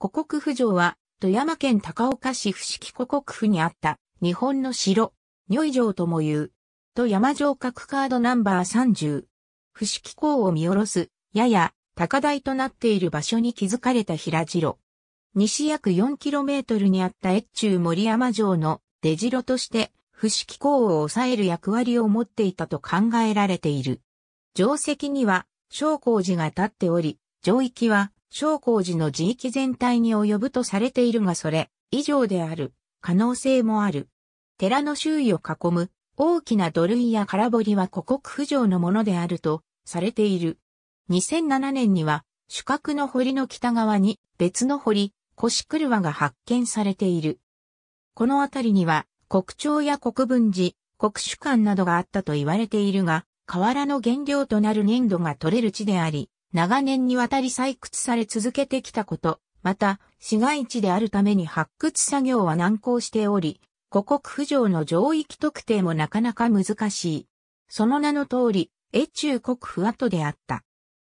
古国府城は、富山県高岡市伏木古国府にあった、日本の城、如意城とも言う。富山城各カードナンバー30。伏木港を見下ろす、やや、高台となっている場所に築かれた平城。西約 4km にあった越中森山城の出城として、伏木港を抑える役割を持っていたと考えられている。城石には、昇降寺が建っており、城域は昇降寺の地域全体に及ぶとされているがそれ以上である可能性もある。寺の周囲を囲む大きな土塁や空堀は古国不城のものであるとされている。2007年には主角の堀の北側に別の堀、腰車が発見されている。この辺りには国庁や国分寺、国主館などがあったと言われているが、河原の原料となる粘土が取れる地であり、長年にわたり採掘され続けてきたこと、また、市街地であるために発掘作業は難航しており、五国不条の上域特定もなかなか難しい。その名の通り、越中国府跡であった。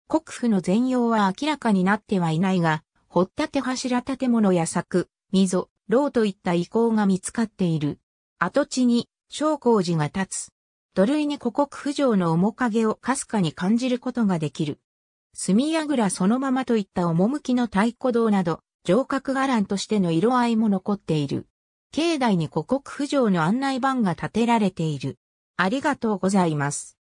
国府の全容は明らかになってはいないが、掘ったて柱建物や柵、溝、牢といった遺構が見つかっている。跡地に、昇光寺が立つ。土塁に古国不城の面影をかすかに感じることができる。墨やぐらそのままといった趣の太鼓堂など、城郭伽藍としての色合いも残っている。境内に五国府城の案内板が建てられている。ありがとうございます。